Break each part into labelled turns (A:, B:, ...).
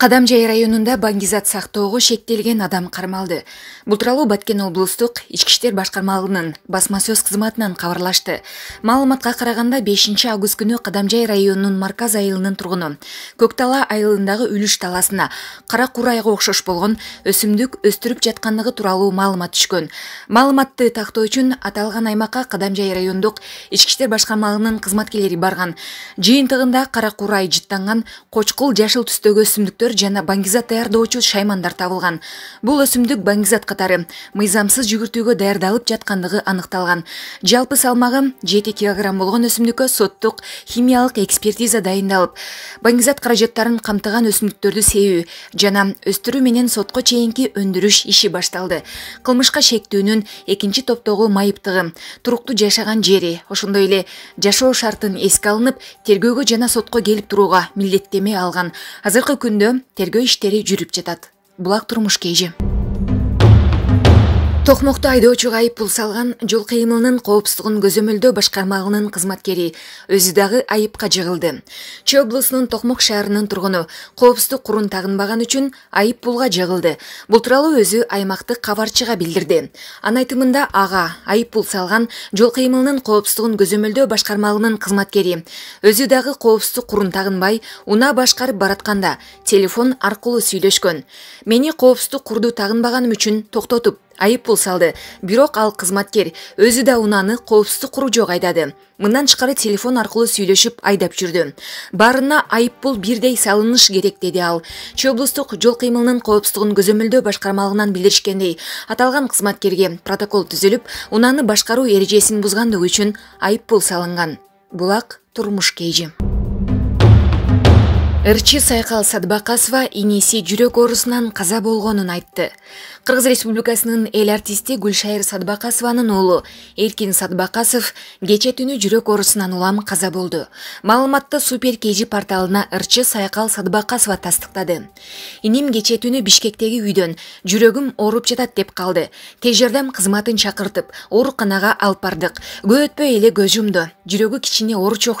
A: кадам жай районунда баңгизат сактоого шектелген адам кармалды бул тууралуу баткен облустук ички иштер башкармалыгынын басма сөз кызматынан кабарлашты маалыматка караганда бешинчи август күнү кадам жай районунун марказ айылынын тургуну көк талаа айылындагы үлүш талаасына кара курайга окшош болгон өсүмдүк өстүрүп жаткандыгы тууралуу маалымат түшкөн маалыматты тактоо үчүн аталган аймакка кадам жай райондук ички иштер башкармалыгынын кызматкерлери барган жыйынтыгында кара курай жыттанган кочкул жашыл түстөгү өсүмдүктөр жана баңгизат даярдоочу шаймандар табылган бул өсүмдүк баңгизат катары мыйзамсыз жүгүртүүгө даярдалып жаткандыгы аныкталган жалпы салмагы 7 кг болгон өсүмдүккө соттук химиялык экспертиза дайындалып баңгизат каражаттарын камтыган өсүмдүктөрдү себүү жана өстүрүү менен сотко чейинки өндүрүш иши башталды кылмышка шектүүнүн экинчи топтогу майыптыгы туруктуу жашаган жери ошондой эле жашоо шартын эске алынып тергөөгө жана сотко келип турууга милдеттеме алган азыркы күндө тергөө иштери жүрүп жатат булак турмуш кежи токмокту айдоочуга айып пул салган жол кыймылынын коопсуздугун көзөмөлдөө башкармалыгынын кызматкери өзү дагы айыпка жыгылды чүй облусунун токмок шаарынын тургуну коопсуздук курун тагынбаган үчүн айып пулга жыгылды бул тууралуу өзү аймактык кабарчыга билдирди анын айтымында ага айып пул салган жол кыймылынын коопсуздугун көзөмөлдөө башкармалыгынын кызматкери өзү дагы коопсуздук курун тагынбай унаа башкарып баратканда телефон аркылуу сүйлөшкөн мени коопсуздук курду тагынбаганым үчүн токтотуп айыппұл салды бирок ал кызматкер өзү да унааны коопсуздук куру жок айдады мындан тышкары телефон аркылуу сүйлөшүп айдап жүрдү баарына айыппул бирдей салыныш керек деди ал чүй облустук жол кыймылынын коопсуздугун көзөмөлдөө башкармалыгынан билдиришкендей аталган кызматкерге протокол түзүлүп унааны башкаруу эрежесин бузгандыгы үчүн айыппул салынган булак турмуш кежи ырчы сайкал садбакасова инеси жүрек орысынан қаза болғанын айтты Қырғыз Республикасының эл артисти гүлшайыр садбакасованын уулу эркин садбакасов кече түні жүрек оорусунан улам қаза болды. маалыматты супер kg порталына ырчы сайкал садбакасова тастықтады. Инем кече түні бишкектеги үйдөн жүрегім орып жатат деп қалды. тез қызматын кызматын чакыртып ооруканага алып Гөтпө көп өтпөй эле көз жумду жүрөгү кичине ооручу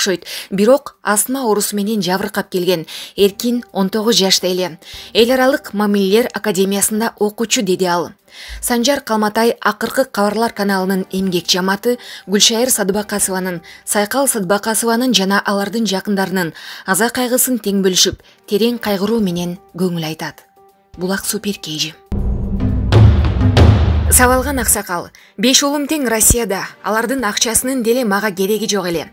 A: астма оорусу менен жабыркап келген эркин он тогуз жашта эле эл аралык мамилелер академиясында окуучу деди ал санжар калматай акыркы кабарлар каналынын эмгек жамааты гүлшайыр садыбакасованын сайкал садыбакасованын жана алардын жакындарынын аза кайгысын тең бөлүшүп терең кайгыруу менен көңүл айтат булак sуper сабалған ақсақал беш ұлым тең россияда алардын акчасынын деле мага кереги жоқ эле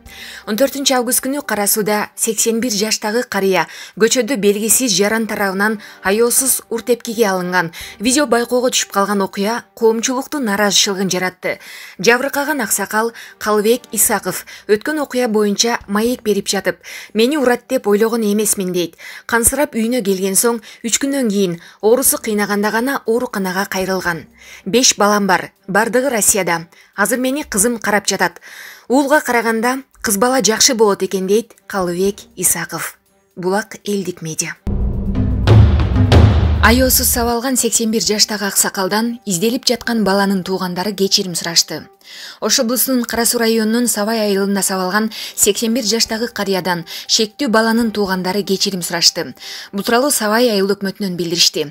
A: 14 август күнү кара сууда 81 жаштагы карыя көчөдө белгисиз жаран тарабынан аеосуз ур тепкиге алынган видео байкоого түшүп калган окуя коомчулуктун нааразычылыгын жаратты жабыркаган аксакал калыбек исаков өткөн окуя боюнча маек берип жатып мени урат деп ойлогон эмесмин дейт кансырап үйүнө келген соң үч күндөн кийин оорусу кыйнаганда гана ооруканага кайрылган 5 беш балам бар бардығы россияда азыр мени қызым қарап жатат уулга қарағанда қыз бала жақшы болот экен дейт қалыбек исаков булак элдик медиа аеосуз сабалган сексен бир жаштагы аксакалдан изделип жаткан баланын туугандары кечирим сурашты ош облусунун кара суу районунун сабай айылында сабалган сексен бир жаштагы карыядан шектүү баланын туугандары кечирим сурашты бул тууралуу сабай айыл өкмөтүнөн билдиришти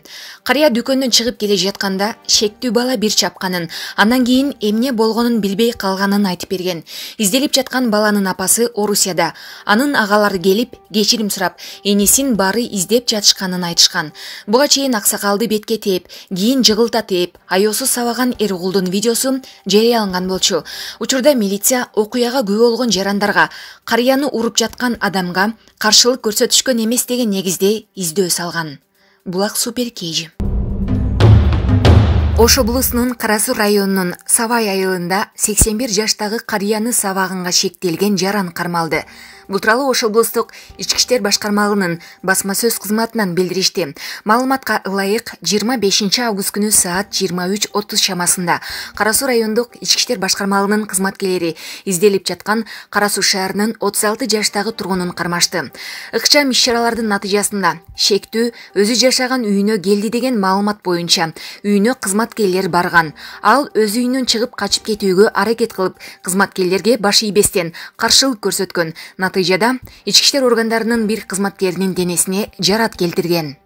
A: карыя дүкөндөн чыгып келе жатканда шектүү бала бир чапканын андан кийин эмне болгонун билбей калганын айтып берген изделип жаткан баланын апасы орусияда анын агалары келип кечирим сурап инисин баары издеп жатышканын айтышкан буга чейин кийин аксакалды бетке тээп кийин жыгылта тээп аеосуз сабаган эр эргулдун видеосу жарыяланган болчу учурда милиция окуяга күбө болгон жарандарга карыяны уруп жаткан адамга каршылык көрсөтүшкөн эмес деген негизде издөө салган булак супер kg ош облусунун кара суу районунун сабай айылында сексен бир жаштагы карыяны сабаганга шектелген жаран кармалды бул тууралуу ош облустук ички иштер башкармалыгынын басма сөз кызматынан билдиришти маалыматка ылайык жыйырма бешинчи август күнү саат жыйырма үч отуз чамасында кара суу райондук ички иштер башкармалыгынын кызматкерлери изделип жаткан кара суу шаарынын отуз алты жаштагы тургунун кармашты ыкчам иш чаралардын натыйжасында шектүү өзү жашаган үйүнө келди деген маалымат боюнча үйүнө кызматкерлер барган ал өз үйүнөн чыгып качып кетүүгө аракет кылып кызматкерлерге баш ийбестен каршылык көрсөткөн натыйжада ички иштер органдарынын бир кызматкеринин денесине жарат келтирген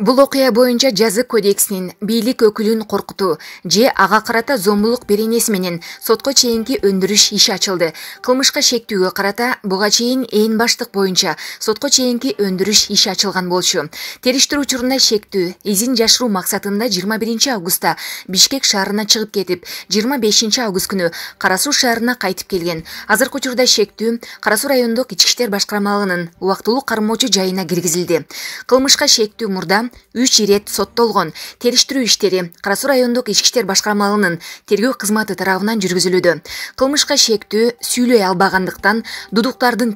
A: бул окуя боюнча жазы кодексинин бийлик өкүлүн коркутуу же ага карата зомбулук беренеси менен сотко чейинки өндүрүш иши ачылды кылмышка шектүүгө карата буга чейин эн баштык боюнча сотко чейинки өндүрүш иши ачылган болчу териштирүү учурунда шектүү изин жашыруу максатында жыйырма биринчи августта бишкек шаарына чыгып кетип жыйырма бешинчи август күнү кара суу шаарына кайтып келген азыркы учурда шектүү кара суу райондук ички иштер башкармалыгынын убактылуу кармоочу жайына киргизилди кылмышка шектүү мурда үш үч ирет соттолгон териштирүү иштери кара суу райондук ички иштер башкармалыгынын тергөө жүргізілуді. тарабынан жүргүзүлүүдө кылмышка шектүү сүйлөй албагандыктан дудуктардын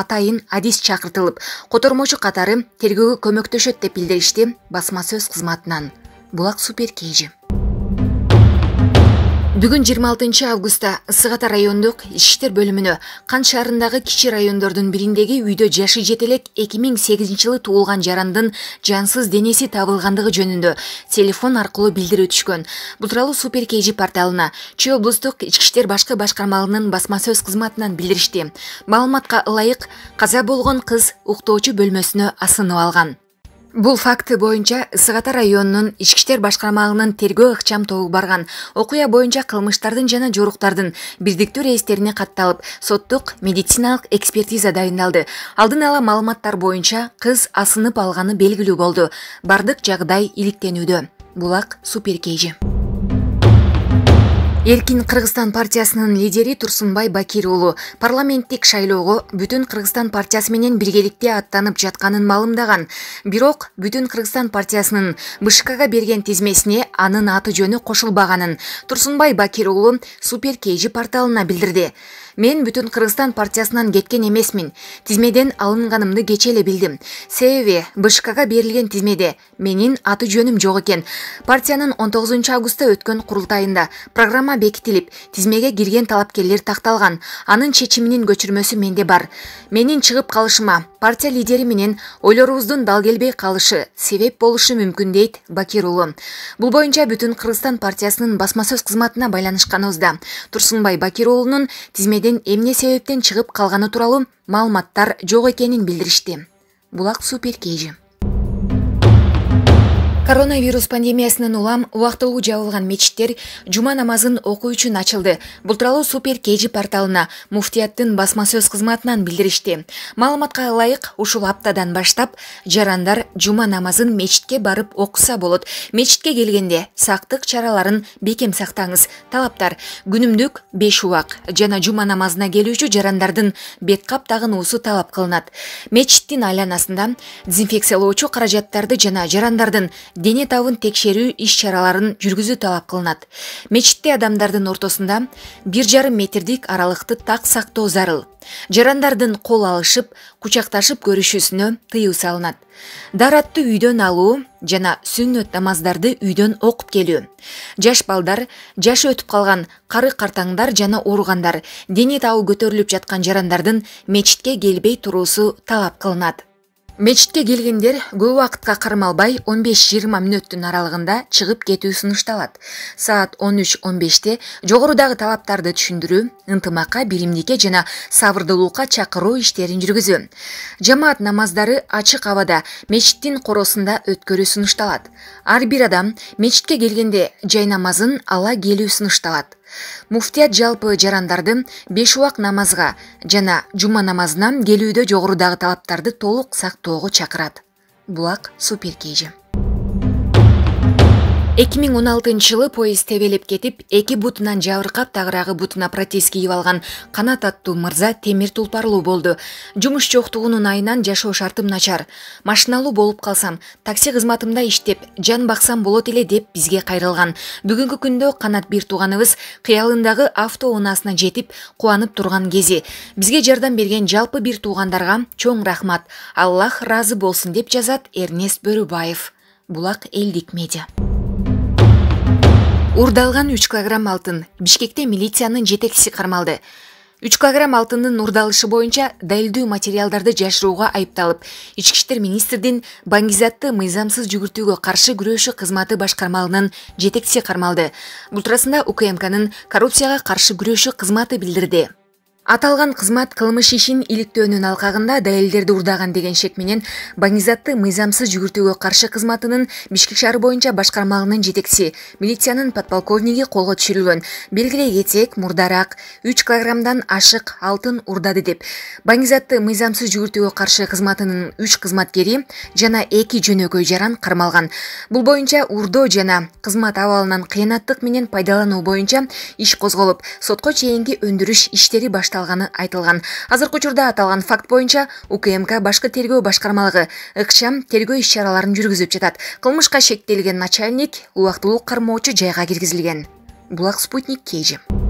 A: атайын адис чақыртылып, қотормошы қатары тергеуі көмөктөшөт деп билдиришти басма сөз кызматынан супер кейжі. Бүгін 26 августа сығата райондық райондук бөліміні Қан бөлүмүнө кант шаарындагы біріндегі райондордун бириндеги үйдө жашы жете элек жылы туылған жарандын жансыз денеси табылғандығы жөнінді телефон арқылы білдір түшкөн Бұл тууралуу супер kg порталына чүй облыстық ички башқы башқармалының башкармалыгынын басма сөз кызматынан билдиришти маалыматка ылайык каза болгон кыз уктоочу бөлмөсүнө асынып Бұл факты бойынша Сығата районының районунун ички иштер ұқчам тергөө ыкчам тобу барган окуя боюнча кылмыштардын жана жоруктардын бирдиктүү реестерине катталып соттук медициналык экспертиза дайындалды алдын ала маалыматтар боюнча қыз асынып алганы белгилүү болду бардык жагдай иликтенүүдө булак супер эркин кыргызстан партиясынын лидери турсунбай бакирулу парламенттик шайлоого бүтүн кыргызстан партиясы менен биргеликте аттанып жатканын маалымдаган бирок бүтүн кыргызстан партиясынын бшкга берген тизмесине анын аты жөнү кошулбаганын турсунбай бакир супер kg порталына билдирди Мен бүтін Қырғызстан партиясынан кеткен емесмін. Тізмеден алынғанымды кечеле білдім. Себебі БШКға берілген тізмеде менің аты жөнім жоқ екен. Партияның 19 августта өткен құрылтайында программа бекітіліп, тізмеге кірген талапкерлер тақталған. Анын шешімінің көшірмесі менде бар. Менің шығып қалышыма партия лидері менен ойлорубуздун далгелбей калышы себеп болушу мүмкүн дейт бакир уулу бул боюнча бүтүн кыргызстан партиясынын басма сөз кызматына байланышканыбызда турсунбай бакир жерден эмне себептен шығып қалғаны туралы маалыматтар жок екенін билдиришти Бұлақ супер кейжі. коронавирус пандемиясынан улам убактылуу жабылган мечиттер жума намазын окуу үчүн ачылды бул тууралуу супер kg порталына муфтияттын басма сөз кызматынан билдиришти маалыматка ылайык ушул аптадан баштап жарандар жума намазын мечитке барып окуса болот мечитке келгенде сактык чараларын бекем сактаңыз талаптар күнүмдүк беш убак жана жума намазына келүүчү жарандардын бет кап тагынуусу талап кылынат мечиттин айланасында дезинфекциялоочу каражаттарды жана жарандардын дене табын текшерүү иш чараларын жүргүзүү талап кылынат мечитте адамдардын ортосунда бир жарым метрдик аралыкты так сактоо зарыл жарандардын кол алышып кучакташып көрүшүүсүнө тыюу салынат дааратты үйдөн алуу жана сүннөт намаздарды үйдөн окуп келүү жаш балдар жашы өтүп калган кары картаңдар жана ооругандар дене табы көтөрүлүп жаткан жарандардын мечитке келбей туруусу талап кылынат мечитке келгендер көп убакытка кармалбай он беш жыйырма мүнөттүн аралыгында чыгып кетүү сунушталат саат он үч он беште жогорудагы талаптарды түшүндүрүү ынтымакка биримдикке жана сабырдуулукка чакыруу иштерин жүргүзүү жамаат намаздары ачык абада мечиттин короосунда өткөрүү сунушталат ар бир адам мечитке келгенде жай намазын ала келүү сунушталат муфтият жалпы жарандарды беш убак намазга жана жума намазына келүүдө жогорудагы талаптарды толук сактоого чакырат булак супер kg эки миң он алтынчы жылы поезд тебелеп кетип эки бутунан жабыркап тагыраагы бутуна протез кийип алган канат аттуу мырза темир тулпарлуу болду жумуш жоктугунун айынан жашоо шартым начар машиналуу болуп калсам такси кызматымда иштеп жан баксам болот эле деп бизге кайрылган бүгүнкү күндө канат бир тууганыбыз кыялындагы авто унаасына жетип кубанып турган кези бизге жардам берген жалпы бир туугандарга чоң рахмат аллах ыраазы болсун деп жазат эрнест бөрүбаев булак элдик медиа урдалған 3 кг алтын бишкекте милициянын жетекчиси кармалды 3 кг алтынның урдалышы боюнча далилдүү материалдарды жашырууга айыпталып ички иштер министрдин бангизатты мыйзамсыз жүгүртүүгө каршы күрөшүү кызматы башкармалынын жетекчиси кармалды бул туурасында укмкнын коррупцияға каршы күрөшүү кызматы билдирди аталган кызмат кылмыш ишин иликтөөнүн алкагында далилдерди урдаган деген шек менен баңгизатты мыйзамсыз жүгүртүүгө каршы кызматынын бишкек шаары боюнча башкармалыгынын жетекчиси милициянын подполковниги колго түшүрүлгөн белгилей кетсек мурдараак үч килограммдан ашык алтын урдады деп баңгизатты мыйзамсыз жүгүртүүгө каршы кызматынын үч кызматкери жана эки жөнөкөй жаран кармалган бул боюнча урдоо жана кызмат абалынан кыянаттык менен пайдалануу боюнча иш козголуп сотко чейинки өндүрүш иштери баштал басталғаны айтылған, азыркы учурда аталган факт боюнча укмк башкы тергөө башкармалыгы ыкчам тергөө иш чараларын жүргүзүп жатат кылмышка шектелген начальник убактылуу кармоочу жайга киргизилген булак спутник kg